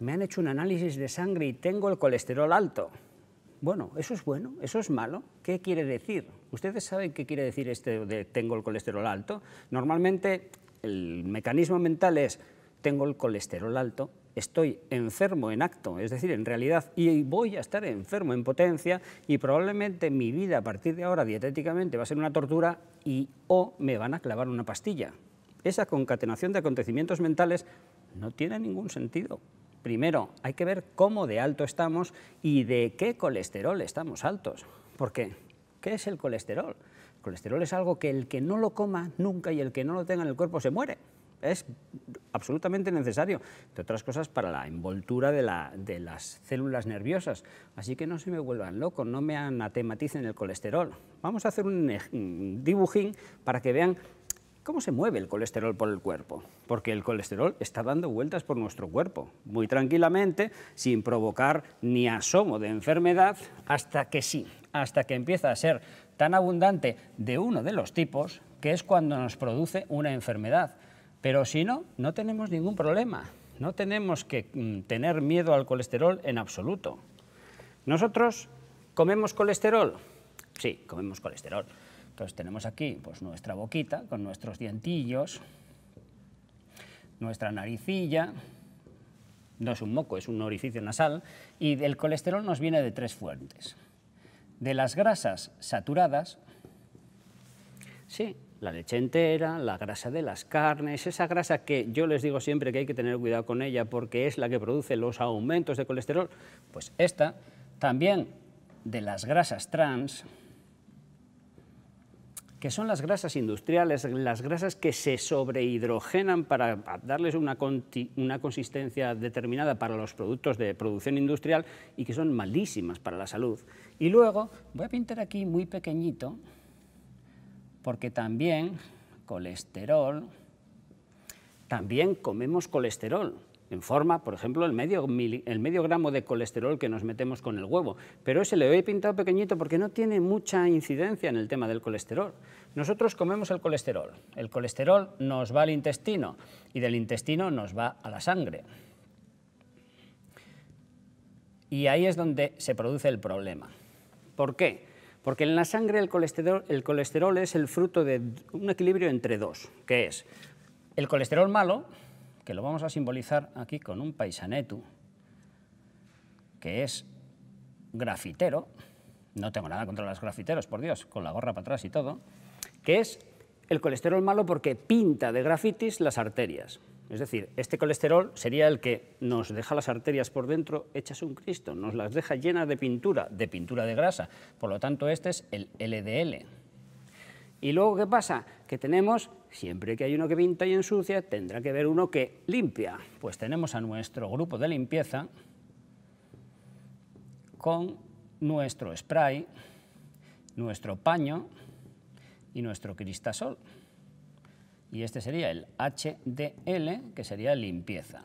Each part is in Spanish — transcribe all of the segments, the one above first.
me han hecho un análisis de sangre y tengo el colesterol alto. Bueno, ¿eso es bueno? ¿Eso es malo? ¿Qué quiere decir? ¿Ustedes saben qué quiere decir este de tengo el colesterol alto? Normalmente el mecanismo mental es tengo el colesterol alto, estoy enfermo en acto, es decir, en realidad, y voy a estar enfermo en potencia y probablemente mi vida a partir de ahora dietéticamente va a ser una tortura y o me van a clavar una pastilla. Esa concatenación de acontecimientos mentales no tiene ningún sentido primero hay que ver cómo de alto estamos y de qué colesterol estamos altos. Porque, ¿qué es el colesterol? El colesterol es algo que el que no lo coma nunca y el que no lo tenga en el cuerpo se muere. Es absolutamente necesario, entre otras cosas, para la envoltura de, de las células nerviosas. Así que no se me vuelvan locos, no me anatematicen el colesterol. Vamos a hacer un dibujín para que vean ¿Cómo se mueve el colesterol por el cuerpo? Porque el colesterol está dando vueltas por nuestro cuerpo, muy tranquilamente, sin provocar ni asomo de enfermedad, hasta que sí, hasta que empieza a ser tan abundante de uno de los tipos, que es cuando nos produce una enfermedad. Pero si no, no tenemos ningún problema, no tenemos que mm, tener miedo al colesterol en absoluto. Nosotros comemos colesterol, sí, comemos colesterol entonces tenemos aquí pues, nuestra boquita con nuestros dientillos, nuestra naricilla, no es un moco, es un orificio nasal, y el colesterol nos viene de tres fuentes. De las grasas saturadas, sí, la leche entera, la grasa de las carnes, esa grasa que yo les digo siempre que hay que tener cuidado con ella porque es la que produce los aumentos de colesterol, pues esta, también de las grasas trans, que son las grasas industriales, las grasas que se sobrehidrogenan para darles una, una, consistencia determinada para los productos de producción industrial y que son malísimas para la salud. Y luego voy a pintar aquí muy pequeñito, porque también colesterol, también comemos colesterol en forma, por ejemplo, el medio, gramo de colesterol que nos metemos con el huevo. Pero ese le he pintado pequeñito porque no tiene mucha incidencia en el tema del colesterol. Nosotros comemos el colesterol. El colesterol nos va al intestino y del intestino nos va a la sangre. Y ahí es donde se produce el problema. ¿Por qué? Porque en la sangre el colesterol, el colesterol es el fruto de un equilibrio entre dos, que es el colesterol malo, que lo vamos a simbolizar aquí con un paisanetu, que es grafitero, no tengo nada contra los grafiteros, por Dios, con la gorra para atrás y todo, que es el colesterol malo porque pinta de grafitis las arterias. Es decir, este colesterol sería el que nos deja las arterias por dentro hechas un Cristo, nos las deja llenas de pintura, de pintura de grasa. Por lo tanto, este es el LDL, y luego, ¿qué pasa? Que tenemos, siempre que hay uno que pinta y ensucia, tendrá que ver uno que limpia. Pues tenemos a nuestro grupo de limpieza con nuestro spray, nuestro paño y nuestro cristasol. Y este sería el HDL, que sería limpieza.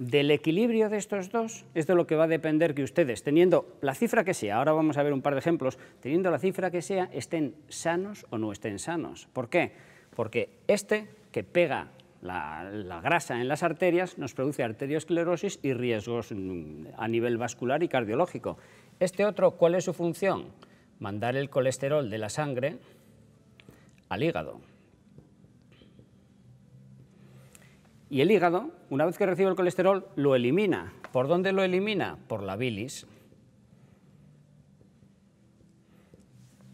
Del equilibrio de estos dos es de lo que va a depender que ustedes, teniendo la cifra que sea, ahora vamos a ver un par de ejemplos, teniendo la cifra que sea, estén sanos o no estén sanos. ¿Por qué? Porque este que pega la, la, grasa en las arterias nos produce arteriosclerosis y riesgos mm, a nivel vascular y cardiológico. Este otro, ¿cuál es su función? Mandar el colesterol de la sangre al hígado. Y el hígado, una vez que recibe el colesterol, lo elimina. ¿Por dónde lo elimina? Por la bilis,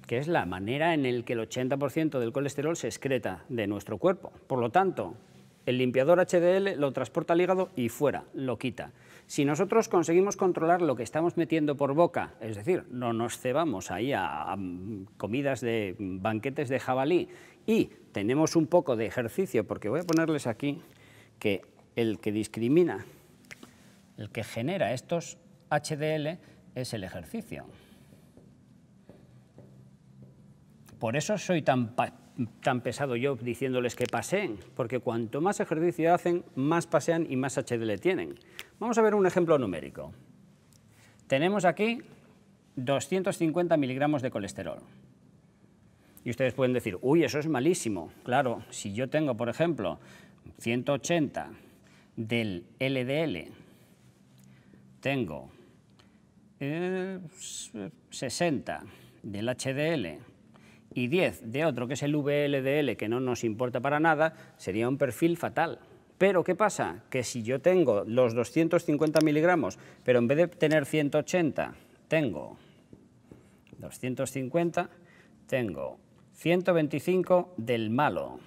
que es la manera en la que el 80% del colesterol se excreta de nuestro cuerpo. Por lo tanto, el limpiador HDL lo transporta al hígado y fuera, lo quita. Si nosotros conseguimos controlar lo que estamos metiendo por boca, es decir, no nos cebamos ahí a, a comidas de banquetes de jabalí y tenemos un poco de ejercicio, porque voy a ponerles aquí que el que discrimina, el que genera estos HDL es el ejercicio. Por eso soy tan, pesado yo diciéndoles que paseen, porque cuanto más ejercicio hacen, más pasean y más HDL tienen. Vamos a ver un ejemplo numérico. Tenemos aquí 250 miligramos de colesterol. Y ustedes pueden decir, uy, eso es malísimo. Claro, si yo tengo, por ejemplo, 180 del LDL tengo 60 eh, del HDL y 10 de otro que es el VLDL que no nos importa para nada, sería un perfil fatal. Pero ¿qué pasa? Que si yo tengo los 250 miligramos, pero en vez de tener 180, tengo 250, tengo 125 del malo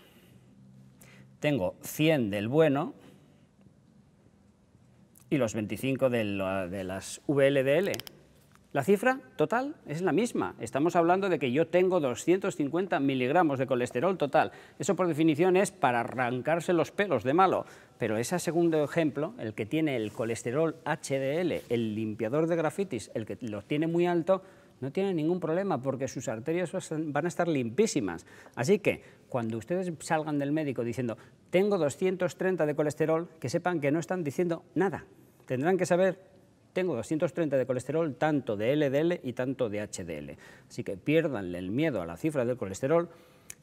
tengo 100 del bueno y los 25 de, las VLDL. La cifra total es la misma. Estamos hablando de que yo tengo 250 miligramos de colesterol total. Eso por definición es para arrancarse los pelos de malo. Pero ese segundo ejemplo, el que tiene el colesterol HDL, el limpiador de grafitis, el que lo tiene muy alto, no tiene ningún problema porque sus arterias van a estar limpísimas. Así que cuando ustedes salgan del médico diciendo, tengo 230 de colesterol, que sepan que no están diciendo nada. Tendrán que saber, tengo 230 de colesterol, tanto de LDL y tanto de HDL. Así que piérdanle el miedo a la cifra del colesterol,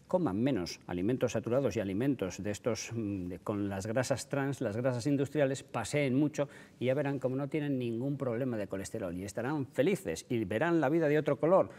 coman menos alimentos saturados y alimentos de estos mm, con las grasas trans, las grasas industriales, paseen mucho y ya verán como no tienen ningún problema de colesterol y estarán felices y verán la vida de otro color.